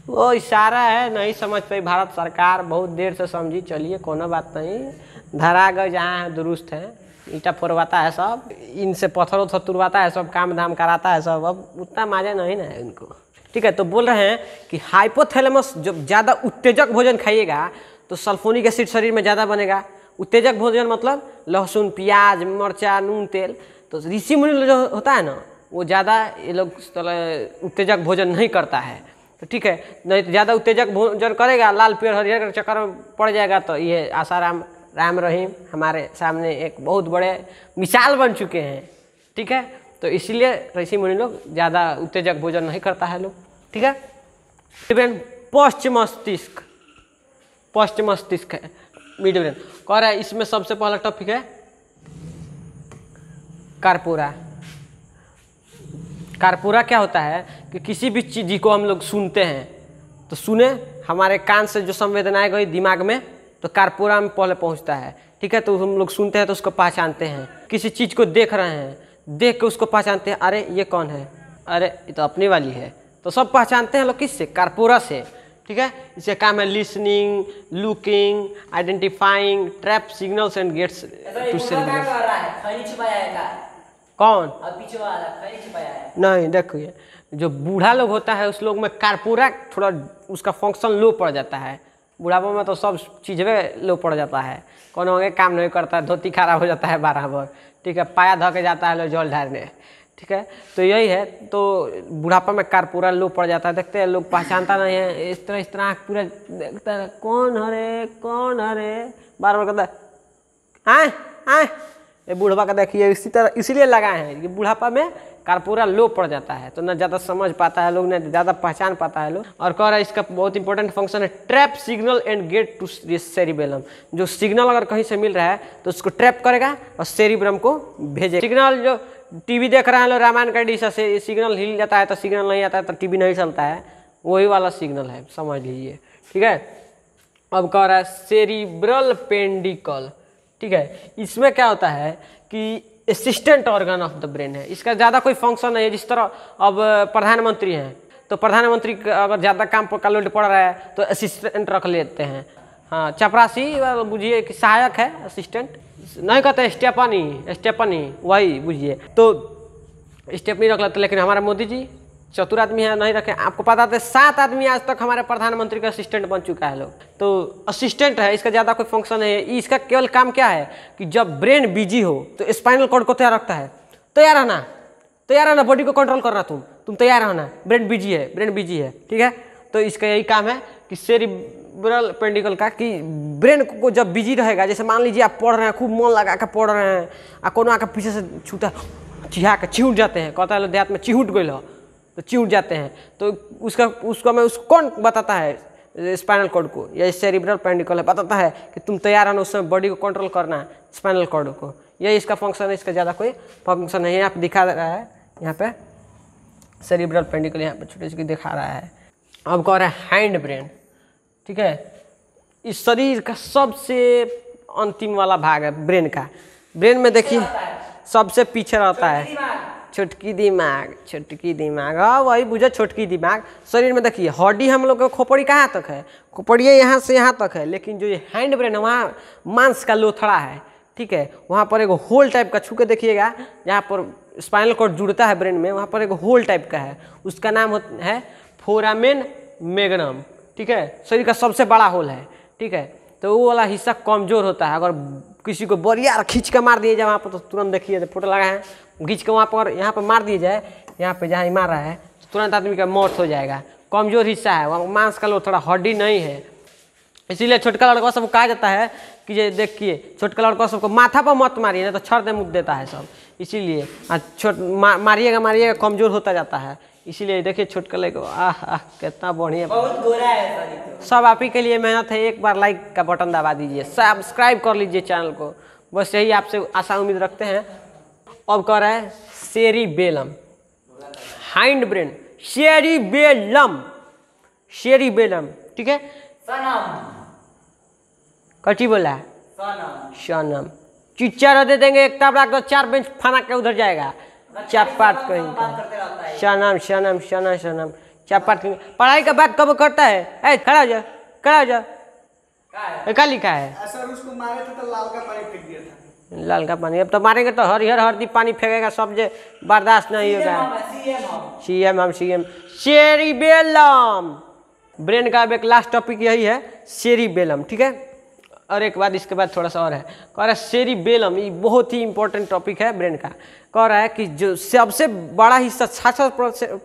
वो इशारा है नहीं समझ पाई भारत सरकार बहुत देर से समझी चलिए कोनो बात नहीं धरा गए जहाँ हैं दुरुस्त हैं ईटा फोड़वाता है सब इनसे पत्थर उत्थर तुरवाता है सब काम धाम कराता है सब अब उतना माजा नहीं ना है इनको ठीक है तो बोल रहे हैं कि हाइपोथैलेमस जब ज़्यादा उत्तेजक भोजन खाइएगा तो सल्फोनिक एसिड शरीर में ज़्यादा बनेगा उत्तेजक भोजन मतलब लहसुन प्याज मरचा नून तेल तो ऋषि मुनि जो होता है ना वो ज़्यादा ये लोग उत्तेजक भोजन नहीं करता है तो ठीक है नहीं तो ज़्यादा उत्तेजक भोजन करेगा लाल पेड़ हरियर के चक्कर में पड़ जाएगा तो ये आसाराम राम रहीम हमारे सामने एक बहुत बड़े मिसाल बन चुके हैं ठीक है तो इसीलिए ऋषि मुनि लोग ज़्यादा उत्तेजक भोजन नहीं करता है लोग ठीक है ब्रेन पश्चिम मस्तिष्क पश्चिम मस्तिष्क है मिड ब्रेन कह रहा है इसमें सबसे पहला टॉपिक है कर्पूरा कारपुरा क्या होता है कि किसी भी चीज़ को हम लोग सुनते हैं तो सुने हमारे कान से जो संवेदनाएं गई दिमाग में तो कारपुरा में पहले पहुंचता है ठीक है तो हम लोग सुनते हैं तो उसको पहचानते हैं किसी चीज़ को देख रहे हैं देख के उसको पहचानते हैं अरे ये कौन है अरे ये तो अपनी वाली है तो सब पहचानते हैं लोग किससे कारपुरा से ठीक है इसे काम है listening looking identifying trap signals and gets to cell कौन वाला नहीं देखिए जो बूढ़ा लोग होता है उस लोग में कारपूरा थोड़ा उसका फंक्शन लो पड़ जाता है बुढ़ापा में तो सब चीज़ में लो पड़ जाता है कौन आगे काम नहीं करता है धोती खराब हो जाता है बारह बार ठीक है पाया धो के जाता है लोग जल ढारने ठीक है तो यही है तो बुढ़ापा में कारपूरा लो पड़ जाता है देखते हैं लोग पहचानता नहीं है इस तरह इस तरह पूरा देखता है कौन हरे कौन हरे बार बार कहता है आए आए ये बूढ़वा का देखिए इसी तरह इसीलिए लगाए हैं कि बुढ़ापा में कारपूरा लो पड़ जाता है तो ना ज़्यादा समझ पाता है लोग ना ज़्यादा पहचान पाता है लोग और कह रहा है इसका बहुत इंपॉर्टेंट फंक्शन है trap signal and get to cerebellum जो सिग्नल अगर कहीं से मिल रहा है तो उसको ट्रैप करेगा और सेरिब्रम को भेजेगा सिग्नल जो टीवी देख रहे हैं लोग रामायण का डिशा से सिग्नल हिल जाता है तो सिग्नल नहीं आता है तो टीवी नहीं चलता है वही वाला सिग्नल है समझ लीजिए ठीक है अब कह रहा है सेरिब्रल पेंडिकल ठीक है इसमें क्या होता है कि assistant organ of the brain है इसका ज़्यादा कोई फंक्शन नहीं है जिस तरह अब प्रधानमंत्री हैं तो प्रधानमंत्री अगर ज़्यादा काम पर का लोड पड़ रहा है तो असिस्टेंट रख लेते हैं हाँ चपरासी बुझिए कि सहायक है असिस्टेंट नहीं कहते स्टेपनी स्टेपनी वही बुझिए तो स्टेपनी रख लेते लेकिन हमारे मोदी जी चतुर आदमी है नहीं रखे आपको पता था सात आदमी आज तक हमारे प्रधानमंत्री का असिस्टेंट बन चुका है लोग तो असिस्टेंट है इसका ज़्यादा कोई फंक्शन नहीं है इसका केवल काम क्या है कि जब ब्रेन बिजी हो तो स्पाइनल कॉर्ड को तैयार रखता है तैयार रहना तैयार रहना बॉडी को कंट्रोल करना तुम तुम तैयार रहना ब्रेन बिजी है ब्रेन बिजी है ठीक है तो इसका यही काम है कि सेरिब्रल पेंडिकल का कि ब्रेन को जब बिजी रहेगा जैसे मान लीजिए आप पढ़ रहे हैं खूब मन लगा कर पढ़ रहे हैं आ को आकर पीछे से छूटा चिहा के छिहट जाते हैं कहता है देहात में चिहट गई हो तो चिड़ जाते हैं तो उसका उसको मैं उसको कौन बताता है स्पाइनल कॉर्ड को या सेरिब्रल पेंडिकल है बताता है कि तुम तैयार होना उस समय बॉडी को कंट्रोल करना है स्पाइनल कॉर्ड को यही इसका फंक्शन है इसका ज़्यादा कोई फंक्शन नहीं यहाँ पर दिखा रहा है यहाँ पे सेरिब्रल पेंडिकल यहाँ पे छोटे छोटे दिखा रहा है अब कह रहा है हैंड ब्रेन ठीक है इस शरीर का सबसे अंतिम वाला भाग है ब्रेन का ब्रेन में देखिए सबसे पीछे रहता है छोटकी दिमाग छोटकी दिमाग हाँ वही बुझो छोटकी दिमाग शरीर में देखिए हड्डी हम लोग का खोपड़ी कहाँ तक है खोपड़िए यहाँ से यहाँ तक है लेकिन जो ये हैंड ब्रेन है वहाँ मांस का लोथड़ा है ठीक है वहाँ पर एक होल टाइप का छू के देखिएगा जहाँ पर स्पाइनल कॉर्ड जुड़ता है ब्रेन में वहाँ पर एक होल टाइप का है उसका नाम है फोरामेन मेगनम ठीक है शरीर का सबसे बड़ा होल है ठीक है तो वो वाला हिस्सा कमज़ोर होता है अगर किसी को बोरिया खींच के मार दिए जाए वहाँ पर तो तुरंत देखिए फोटो लगाए हैं खींच के वहाँ पर यहाँ पर मार दिए जाए यहाँ पर जहाँ मार रहा है तो तुरंत आदमी का मौत हो जाएगा कमज़ोर हिस्सा है वहाँ मांस का लोग थोड़ा हड्डी नहीं है इसीलिए छोटका लड़का सबको कहा जाता है कि ये देखिए छोटका लड़का सबको माथा पर मत मारिए ना तो छर दे मुख देता है सब इसीलिए छोट मारिएगा मारिएगा कमज़ोर होता जाता है इसीलिए देखिए छुटकले को आह आह कितना बढ़िया बहुत गोरा है तो। सब आप ही के लिए मेहनत है एक बार लाइक का बटन दबा दीजिए सब्सक्राइब कर लीजिए चैनल को बस यही आपसे आशा उम्मीद रखते हैं अब कह रहा है शेरी बेलम हाइंड ब्रेन शेरी बेलम शेरी बेलम ठीक है कटी बोला है सनम चिच्चा दे देंगे एक ताबड़ा चार बेंच फना के उधर जाएगा चापात कहेंगे शनम शनम शनम शनम चापात कहीं पढ़ाई का बात कब करता है ऐ खड़ा हो जा खड़ा हो जा क्या लिखा है सर उसको मारे थे तो लाल का पानी फेंक दिया था लाल का पानी अब तो मारेंगे तो हरिहर हरदी पानी फेंकेगा सब जे बर्दाश्त नहीं होगा सी एम हम सी एम शेरी बेलम ब्रेन का अब एक लास्ट टॉपिक यही है शेरी बेलम ठीक है और एक बात इसके बाद थोड़ा सा और है कह रहा है शेरी बेलम ये बहुत ही इंपॉर्टेंट टॉपिक है ब्रेन का कह रहा है कि जो सबसे बड़ा हिस्सा छाछ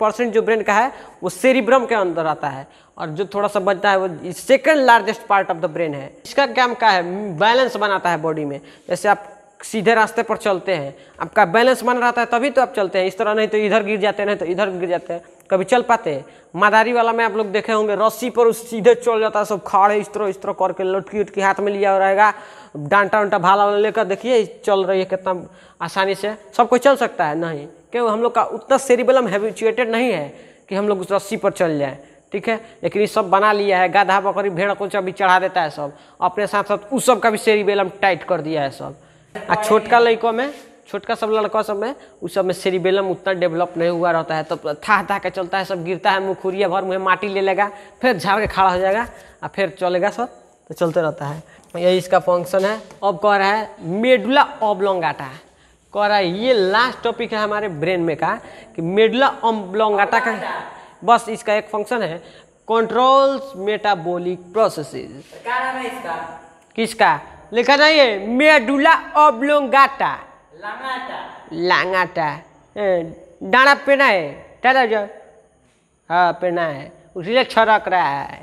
परसेंट जो ब्रेन का है वो सेरिब्रम के अंदर आता है और जो थोड़ा सा बचता है वो second largest part of the brain है इसका काम क्या है बैलेंस बनाता है बॉडी में जैसे आप सीधे रास्ते पर चलते हैं आपका बैलेंस मन रहता है तभी तो आप चलते हैं इस तरह नहीं तो इधर गिर जाते हैं नहीं तो इधर गिर जाते हैं कभी चल पाते हैं मादारी वाला में आप लोग देखे होंगे रस्सी पर उस सीधे चल जाता है सब खाड़े इस तरह इस तरह करके लटकी उटकी हाथ में लिया रहेगा डांटा उंटा भाला वाला लेकर देखिए चल रही है कितना आसानी से सब कोई चल सकता है नहीं क्यों हम लोग का उतना सेरिबलम हैबिचुएटेड नहीं है कि हम लोग उस रस्सी पर चल जाएँ ठीक है लेकिन ये सब बना लिया है गाधा बकरी भेड़ कुछ अभी चढ़ा देता है सब अपने साथ साथ उस सब का भी सेरिबेलम टाइट कर दिया है सब आ छोटका लड़कों में छोटका सब लड़का सब में उस सब में सेरिबेलम उतना डेवलप नहीं हुआ रहता है तब तो था था के चलता है सब गिरता है मुखुरिया भर मुँह माटी ले लेगा फिर झाड़ के खड़ा हो जाएगा और फिर चलेगा सब तो चलते रहता है यही इसका फंक्शन है अब कह रहा है मेडुला ऑबलोंगाटा कह रहा है ये लास्ट टॉपिक है हमारे ब्रेन में का कि मेडुला ऑबलोंगाटा का बस इसका एक फंक्शन है कंट्रोल्स मेटाबॉलिक प्रोसेसेस क्या नाम है इसका किसका लिखा नहीं ये मेडुला ओब्लोंगाटा लांगाटा लांगाटा डाना पेना है दादा जो हाँ पेना है उसी छरक रहा है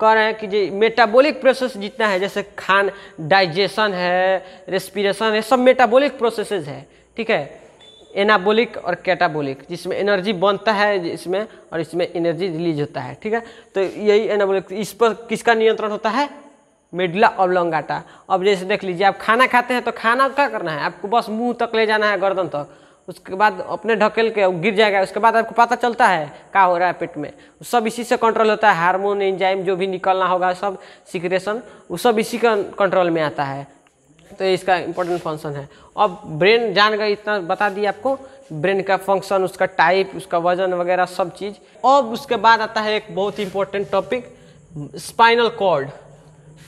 कह रहे हैं कि जी मेटाबॉलिक प्रोसेस जितना है जैसे खान डाइजेशन है रेस्पिरेशन है सब मेटाबॉलिक प्रोसेसेस है ठीक है एनाबोलिक और कैटाबोलिक जिसमें एनर्जी बनता है इसमें और इसमें एनर्जी रिलीज होता है ठीक है तो यही एनाबोलिक इस पर किसका नियंत्रण होता है मिडला और ऑब्लोंगाटा अब जैसे देख लीजिए आप खाना खाते हैं तो खाना क्या करना है आपको बस मुंह तक ले जाना है गर्दन तक उसके बाद अपने ढकेल के गिर जाएगा उसके बाद आपको पता चलता है क्या हो रहा है पेट में सब इसी से कंट्रोल होता है हार्मोन एंजाइम जो भी निकलना होगा सब सिक्रेशन वो सब इसी का कंट्रोल में आता है तो इसका इम्पोर्टेंट फंक्शन है अब ब्रेन जान गए इतना बता दिया आपको ब्रेन का फंक्शन उसका टाइप उसका वजन वगैरह सब चीज़ अब उसके बाद आता है एक बहुत ही इंपॉर्टेंट टॉपिक स्पाइनल कॉर्ड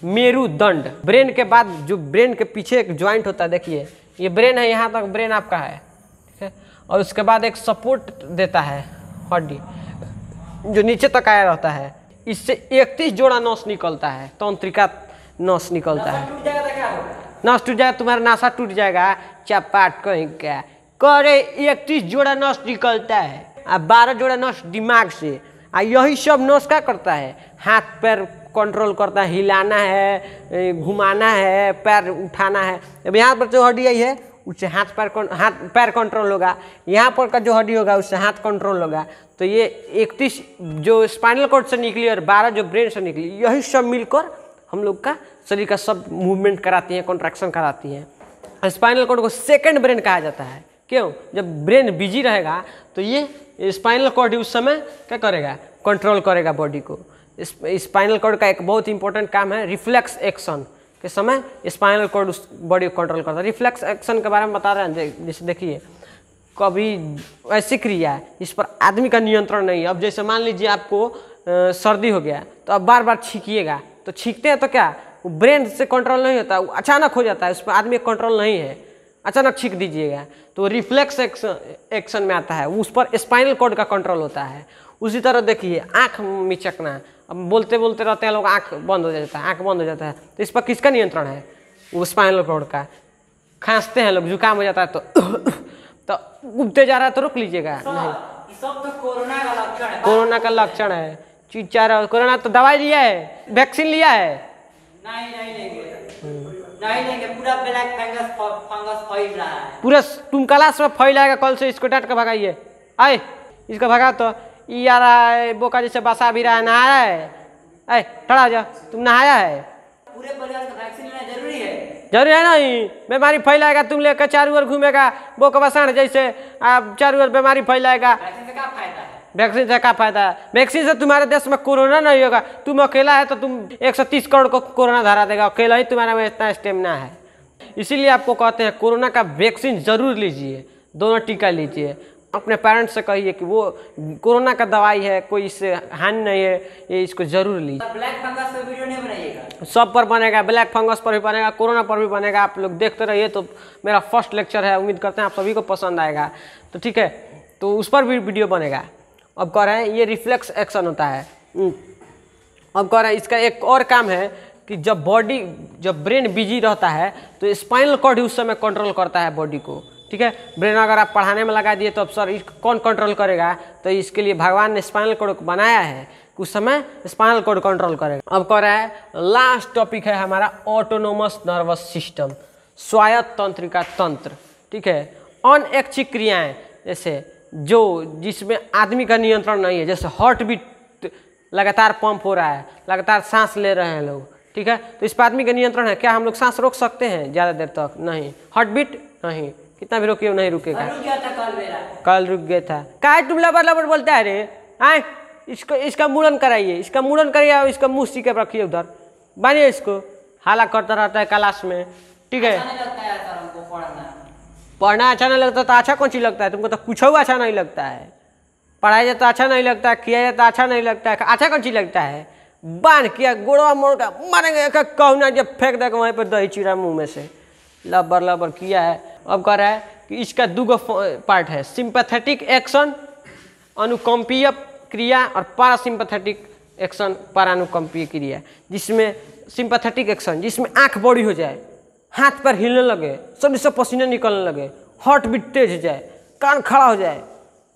मेरुदंड ब्रेन के बाद जो ब्रेन के पीछे एक ज्वाइंट होता है देखिए ये ब्रेन है यहाँ तक ब्रेन आपका है ठीक है और उसके बाद एक सपोर्ट देता है हड्डी जो नीचे तक आया रहता है इससे इकतीस जोड़ा नस निकलता है तंत्रिका नस निकलता है नस टूट जाएगा तुम्हारा नासा टूट जाएगा चपाट कहीं क्या करे इकतीस जोड़ा नस निकलता है और बारह जोड़ा नस दिमाग से आ यही सब नस क्या करता है हाथ पैर कंट्रोल करता है हिलाना है घुमाना है पैर उठाना है अब यहाँ पर जो हड्डी आई है उससे हाथ पैर हाथ पैर कंट्रोल होगा यहाँ पर का जो हड्डी होगा उससे हाथ कंट्रोल होगा तो ये इकतीस जो स्पाइनल कोड से निकली और बारह जो ब्रेन से निकली यही सब मिलकर हम लोग का शरीर का सब मूवमेंट कराती हैं कॉन्ट्रैक्शन कराती हैं स्पाइनल कोड को सेकेंड ब्रेन कहा जाता है क्यों जब ब्रेन बिजी रहेगा तो ये स्पाइनल कोड उस समय क्या करेगा कंट्रोल करेगा बॉडी को स्पाइनल कॉर्ड का एक बहुत इंपॉर्टेंट काम है रिफ्लेक्स एक्शन के समय स्पाइनल कॉर्ड उस बॉडी को कंट्रोल करता है रिफ्लेक्स एक्शन के बारे में बता रहे हैं जैसे देखिए कभी ऐसी क्रिया है इस पर आदमी का नियंत्रण नहीं है अब जैसे मान लीजिए आपको सर्दी हो गया तो आप बार बार छींकीगा तो छींकते हैं तो क्या वो ब्रेन से कंट्रोल नहीं होता वो अचानक हो जाता है उस पर आदमी कंट्रोल नहीं है अचानक छींक दीजिएगा तो रिफ्लेक्स एक्शन एक्शन में आता है उस पर स्पाइनल कॉर्ड का कंट्रोल होता है उसी तरह देखिए आँख मिचकना अब बोलते बोलते रहते हैं लोग आँख बंद हो जाता है आँख बंद हो जाता है तो इस पर किसका नियंत्रण है वो स्पाइनल कॉर्ड का खांसते हैं लोग जुकाम हो जाता है तो तो उगते जा रहा है तो रोक लीजिएगा नहीं सब तो कोरोना का लक्षण है कोरोना का लक्षण है चिच्चा रहा कोरोना तो दवाई लिया है वैक्सीन लिया है नहीं नहीं लेंगे नहीं लेंगे पूरा ब्लैक फंगस फंगस फैल रहा है पूरा तुम क्लास में फैल आएगा कल से इसको डांट के भगाइए आए इसका भगा तो यार बोका जैसे बसा भी रहा है नहाया है अरे ठड़ा जा तुम नहाया है पूरे परिवार का जरूरी है जरूरी है ना बीमारी फैलाएगा तुम लेकर चारों ओर घूमेगा का बसाण जैसे चारों ओर बीमारी फैलाएगा वैक्सीन से क्या फायदा है वैक्सीन से तुम्हारे देश में कोरोना नहीं होगा तुम अकेला है तो तुम 130 करोड़ को कोरोना धरा देगा अकेला ही तुम्हारा में इतना स्टेमिना है इसीलिए आपको कहते हैं कोरोना का वैक्सीन जरूर लीजिए दोनों टीका लीजिए अपने पेरेंट्स से कहिए कि वो कोरोना का दवाई है कोई इससे हानि नहीं है ये इसको जरूर लीजिए ब्लैक फंगस पर वीडियो नहीं बनाइएगा सब पर बनेगा ब्लैक फंगस पर भी बनेगा कोरोना पर भी बनेगा आप लोग देखते रहिए तो मेरा फर्स्ट लेक्चर है उम्मीद करते हैं आप सभी को पसंद आएगा तो ठीक है तो उस पर भी वीडियो बनेगा अब कह रहे हैं ये रिफ्लेक्स एक्शन होता है हम्म। अब कह रहे हैं इसका एक और काम है कि जब बॉडी जब ब्रेन बिजी रहता है तो स्पाइनल कॉर्ड उस समय कंट्रोल करता है बॉडी को ठीक है ब्रेन अगर आप पढ़ाने में लगा दिए तो अब सर कौन कंट्रोल करेगा तो इसके लिए भगवान ने स्पाइनल कोड बनाया है कुछ समय स्पाइनल कोड कंट्रोल करेगा अब कह रहा है लास्ट टॉपिक है हमारा ऑटोनोमस नर्वस सिस्टम स्वायत्त तंत्रिका तंत्र ठीक है अनैच्छिक क्रियाएँ जैसे जो जिसमें आदमी का नियंत्रण नहीं है जैसे हार्ट बीट लगातार पंप हो रहा है लगातार सांस ले रहे हैं लोग ठीक है तो इस पर आदमी का नियंत्रण है क्या हम लोग सांस रोक सकते हैं ज़्यादा देर तक नहीं हार्ट बीट नहीं कितना भी रुके नहीं रुकेगा कल रुक गया था काहे तुम लबर लबर बोलता है रे आए इसको इसका मुड़न कराइए इसका मुड़न कराइए और इसका मुँह सीखे रखिए उधर बानिए इसको हाला करता रहता है क्लास में ठीक है अच्छा पढ़ना अच्छा नहीं लगता तो अच्छा कौन चीज़ लगता है तुमको तो कुछ अच्छा नहीं लगता है पढ़ाया जाता तो अच्छा नहीं लगता है किया जाता तो अच्छा नहीं लगता है अच्छा कौन चीज़ लगता है बांध किया गोड़वा मोड़ का मारेंगे ना जब फेंक देगा वहीं पर दही चीरा मुँह में से लबर लबर किया है अब कह रहा है कि इसका दो गो पार्ट है सिंपथेटिक एक्शन अनुकंपीय क्रिया और पारासिम्पथेटिक एक्शन पारानुकंपीय क्रिया जिसमें सिंपथेटिक एक्शन जिसमें आँख बड़ी हो जाए हाथ पर हिलने लगे शरीर से पसीना निकलने लगे हॉट बीट तेज हो जाए कान खड़ा हो जाए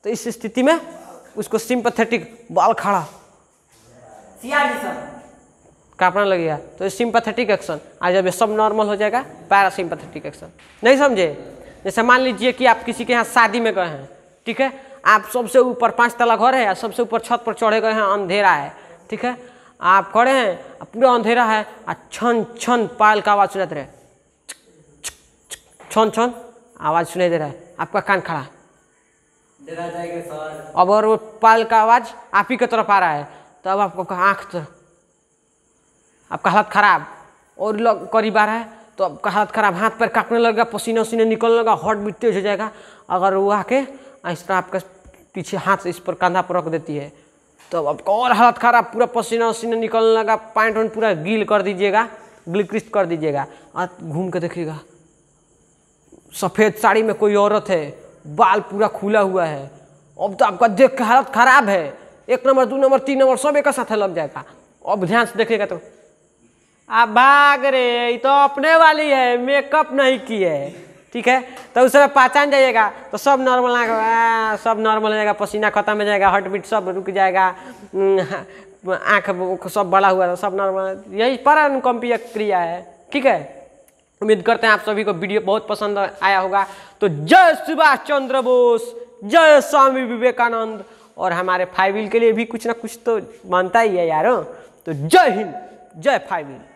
तो इस स्थिति में उसको सिंपथेटिक बाल खड़ा कांपना गया तो सिंपथेटिक एक्शन आज जब ये सब नॉर्मल हो जाएगा पैरा सिंपथेटिक एक्शन नहीं समझे जैसे मान लीजिए कि आप किसी के यहाँ शादी में गए हैं ठीक है आप सबसे ऊपर पाँच तला घर है या सबसे ऊपर छत पर चढ़े गए हैं अंधेरा है ठीक है आप खड़े हैं पूरा अंधेरा है आ छन छन पायल का आवाज़ सुनाते रहे छन छन आवाज़ सुनाई दे रहा है आपका कान खड़ा अब और वो पायल का आवाज़ आप ही की तरफ आ रहा है तो अब आपको आँख तो आपका हालत ख़राब और लोग करीब आ रहा है तो आपका हालत ख़राब हाथ पैर काटने लगेगा पसीना उसीना निकलने लगा हॉट बीट तेज हो जाएगा अगर वो आके इस तरह आपके पीछे हाथ से इस पर कंधा पर रख देती है तो आपका और हालत ख़राब पूरा पसीना उसीना निकलने लगा पैंट वैंट पूरा गील कर दीजिएगा ग्लिक्रिस्ट कर दीजिएगा और घूम के देखिएगा सफ़ेद साड़ी में कोई औरत है बाल पूरा खुला हुआ है अब तो आपका देख के हालत ख़राब है एक नंबर दो नंबर तीन नंबर सब एक साथ लग जाएगा अब ध्यान से देखिएगा तो आ भाग रे तो अपने वाली है मेकअप नहीं की है ठीक है तो उस समय पहचान जाइएगा तो सब नॉर्मल आ, सब नॉर्मल हो जाएगा पसीना खत्म हो जाएगा हार्ट बीट सब रुक जाएगा आँख सब बड़ा हुआ था तो सब नॉर्मल यही पर अनुकम्पीय क्रिया है ठीक है उम्मीद करते हैं आप सभी को वीडियो बहुत पसंद आया होगा तो जय सुभाष चंद्र बोस जय स्वामी विवेकानंद और हमारे फाइविल के लिए भी कुछ ना कुछ तो मानता ही है यार हाँ। तो जय हिंद जय फाइविल